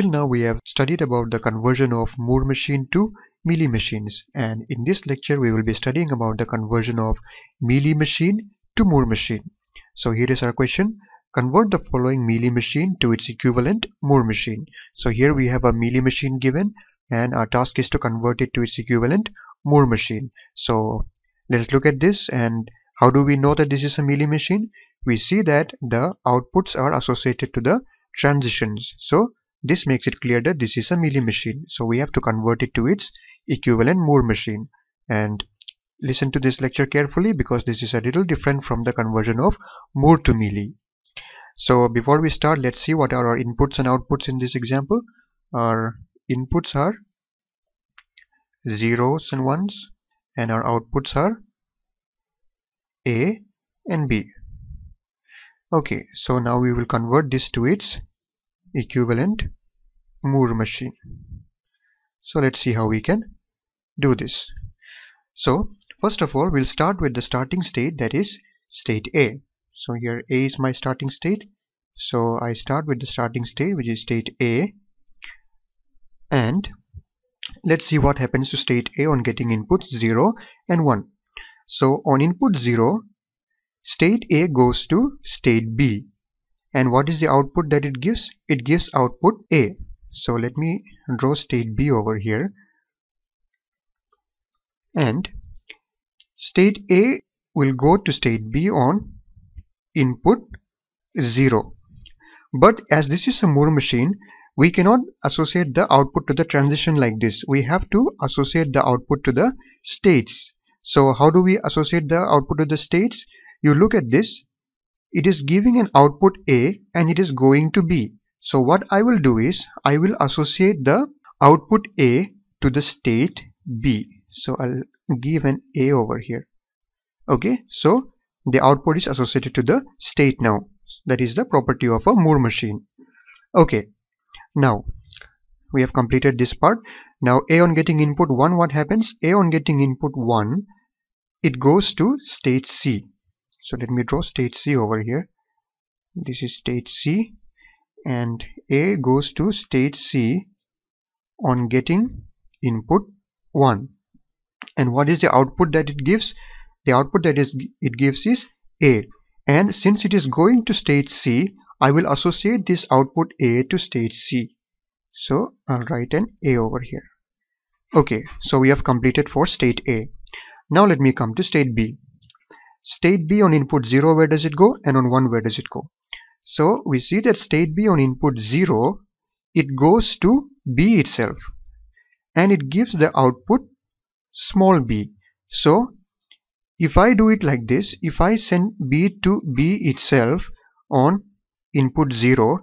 Till now we have studied about the conversion of Moore machine to Mealy machines and in this lecture we will be studying about the conversion of Mealy machine to Moore machine. So here is our question. Convert the following Mealy machine to its equivalent Moore machine. So here we have a Mealy machine given and our task is to convert it to its equivalent Moore machine. So let's look at this and how do we know that this is a Mealy machine? We see that the outputs are associated to the transitions. So this makes it clear that this is a Mealy machine. So we have to convert it to its equivalent Moore machine. And listen to this lecture carefully because this is a little different from the conversion of Moore to Mealy. So before we start, let's see what are our inputs and outputs in this example. Our inputs are zeros and ones and our outputs are A and B. Okay, so now we will convert this to its equivalent Moore machine. So let's see how we can do this. So first of all we'll start with the starting state that is state A. So here A is my starting state. So I start with the starting state which is state A and let's see what happens to state A on getting inputs 0 and 1. So on input 0 state A goes to state B and what is the output that it gives it gives output a so let me draw state b over here and state a will go to state b on input 0 but as this is a Moore machine we cannot associate the output to the transition like this we have to associate the output to the states so how do we associate the output to the states you look at this it is giving an output A and it is going to B. So what I will do is I will associate the output A to the state B. So I'll give an A over here. Okay, so the output is associated to the state now. That is the property of a Moore machine. Okay, now we have completed this part. Now A on getting input 1, what happens? A on getting input 1, it goes to state C so let me draw state c over here this is state c and a goes to state c on getting input 1 and what is the output that it gives the output that is it gives is a and since it is going to state c I will associate this output a to state c so I'll write an a over here okay so we have completed for state a now let me come to state b state B on input 0 where does it go and on 1 where does it go. So we see that state B on input 0 it goes to B itself and it gives the output small b. So if I do it like this, if I send b to b itself on input 0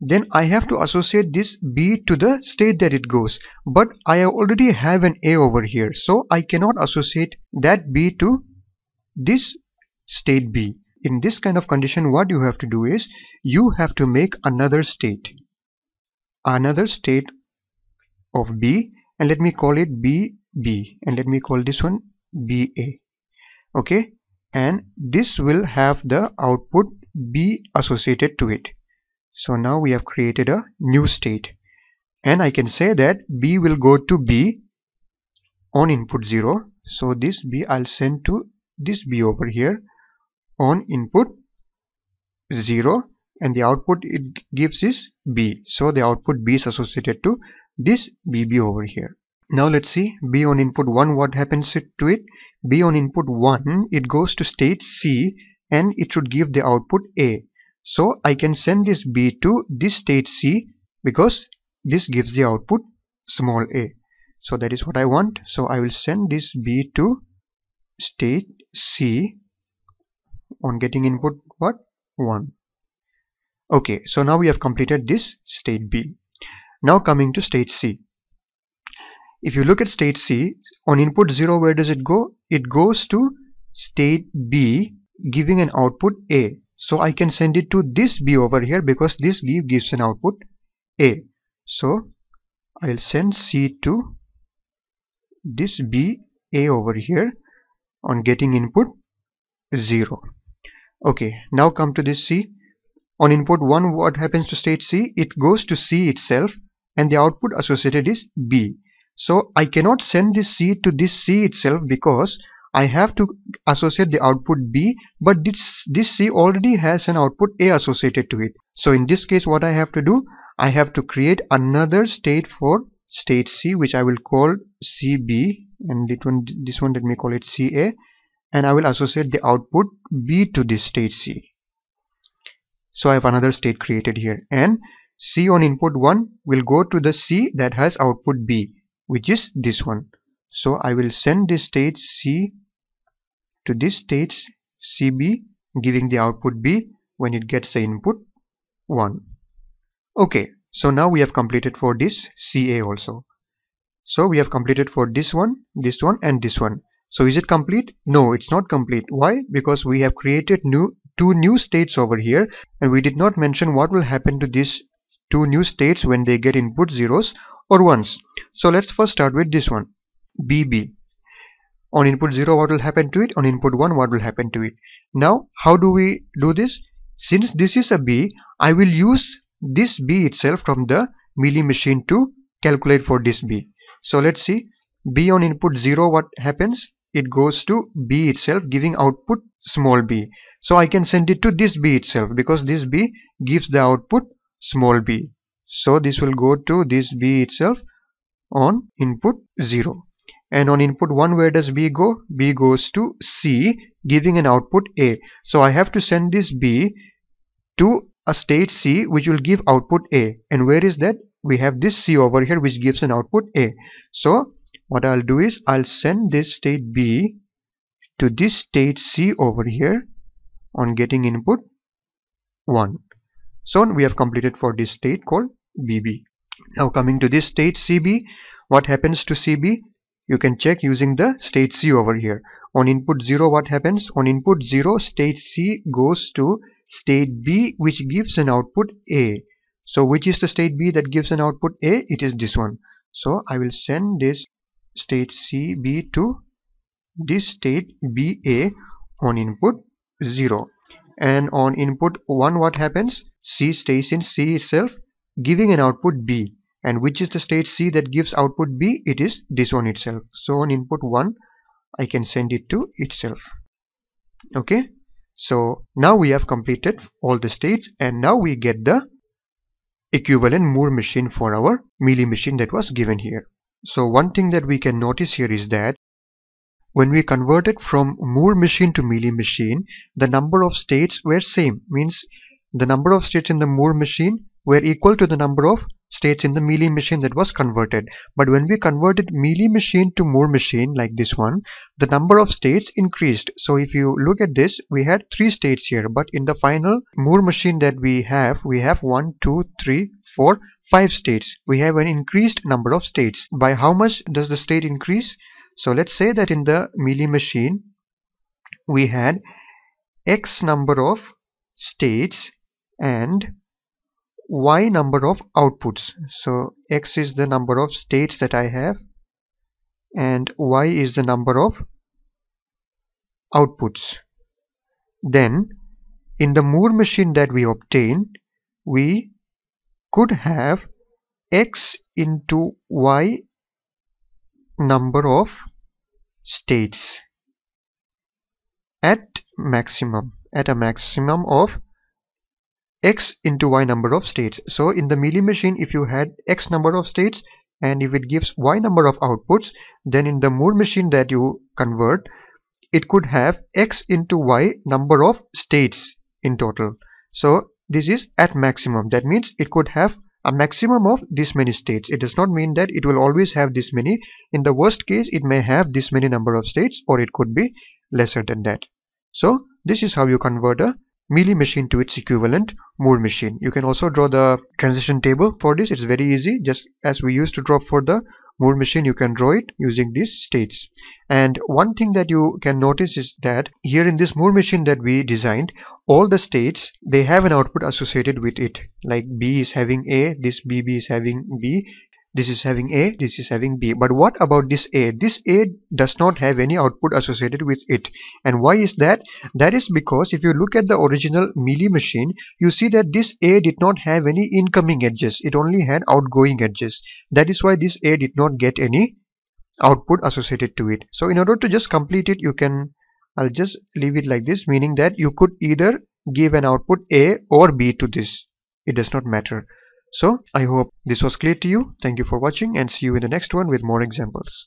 then I have to associate this B to the state that it goes but I already have an A over here so I cannot associate that B to this state B. In this kind of condition what you have to do is you have to make another state another state of B and let me call it B, and let me call this one BA okay and this will have the output B associated to it so now we have created a new state and I can say that B will go to B on input 0 so this B I'll send to this B over here on input 0 and the output it gives is B. So the output B is associated to this BB over here. Now let's see B on input 1 what happens to it. B on input 1 it goes to state C and it should give the output A. So I can send this B to this state C because this gives the output small a. So that is what I want. So I will send this B to state C on getting input what 1 okay so now we have completed this state B now coming to state C if you look at state C on input 0 where does it go it goes to state B giving an output A so I can send it to this B over here because this give gives an output A so I'll send C to this B A over here on getting input 0 okay now come to this C on input 1 what happens to state C it goes to C itself and the output associated is B so I cannot send this C to this C itself because I have to associate the output B but this, this C already has an output A associated to it so in this case what I have to do I have to create another state for state C which I will call CB and it one, this one let me call it CA and I will associate the output B to this state C so I have another state created here and C on input 1 will go to the C that has output B which is this one so I will send this state C to this state CB giving the output B when it gets the input 1 okay so now we have completed for this CA also so we have completed for this one this one and this one so is it complete no it's not complete why because we have created new two new states over here and we did not mention what will happen to these two new states when they get input zeros or ones so let's first start with this one bb on input 0 what will happen to it on input 1 what will happen to it now how do we do this since this is a b i will use this b itself from the mealy machine to calculate for this b so let's see B on input 0 what happens? It goes to B itself giving output small b. So I can send it to this b itself because this b gives the output small b. So this will go to this b itself on input 0. And on input 1 where does b go? b goes to c giving an output a. So I have to send this b to a state c which will give output a. And where is that? we have this C over here which gives an output A. So what I'll do is I'll send this state B to this state C over here on getting input 1. So we have completed for this state called BB. Now coming to this state CB, what happens to CB? You can check using the state C over here. On input 0 what happens? On input 0 state C goes to state B which gives an output A so which is the state b that gives an output a it is this one so i will send this state cb to this state ba on input 0 and on input 1 what happens c stays in c itself giving an output b and which is the state c that gives output b it is this one itself so on input 1 i can send it to itself okay so now we have completed all the states and now we get the equivalent Moore machine for our Mealy machine that was given here. So one thing that we can notice here is that when we converted from Moore machine to Mealy machine, the number of states were same, means the number of states in the Moore machine were equal to the number of states in the Mealy machine that was converted. But when we converted Mealy machine to Moore machine like this one, the number of states increased. So if you look at this, we had three states here. But in the final Moore machine that we have, we have one, two, three, four, five states. We have an increased number of states. By how much does the state increase? So let's say that in the Mealy machine, we had x number of states and y number of outputs so x is the number of states that I have and y is the number of outputs then in the Moore machine that we obtain we could have x into y number of states at maximum at a maximum of X into Y number of states. So in the Mealy machine, if you had X number of states and if it gives Y number of outputs, then in the Moore machine that you convert, it could have X into Y number of states in total. So this is at maximum. That means it could have a maximum of this many states. It does not mean that it will always have this many. In the worst case, it may have this many number of states or it could be lesser than that. So this is how you convert a mealy machine to its equivalent Moore machine you can also draw the transition table for this it's very easy just as we used to draw for the Moore machine you can draw it using these states and one thing that you can notice is that here in this Moore machine that we designed all the states they have an output associated with it like b is having a this bb is having b this is having a this is having b but what about this a this a does not have any output associated with it and why is that that is because if you look at the original mealy machine you see that this a did not have any incoming edges it only had outgoing edges that is why this a did not get any output associated to it so in order to just complete it you can i'll just leave it like this meaning that you could either give an output a or b to this it does not matter so I hope this was clear to you. Thank you for watching and see you in the next one with more examples.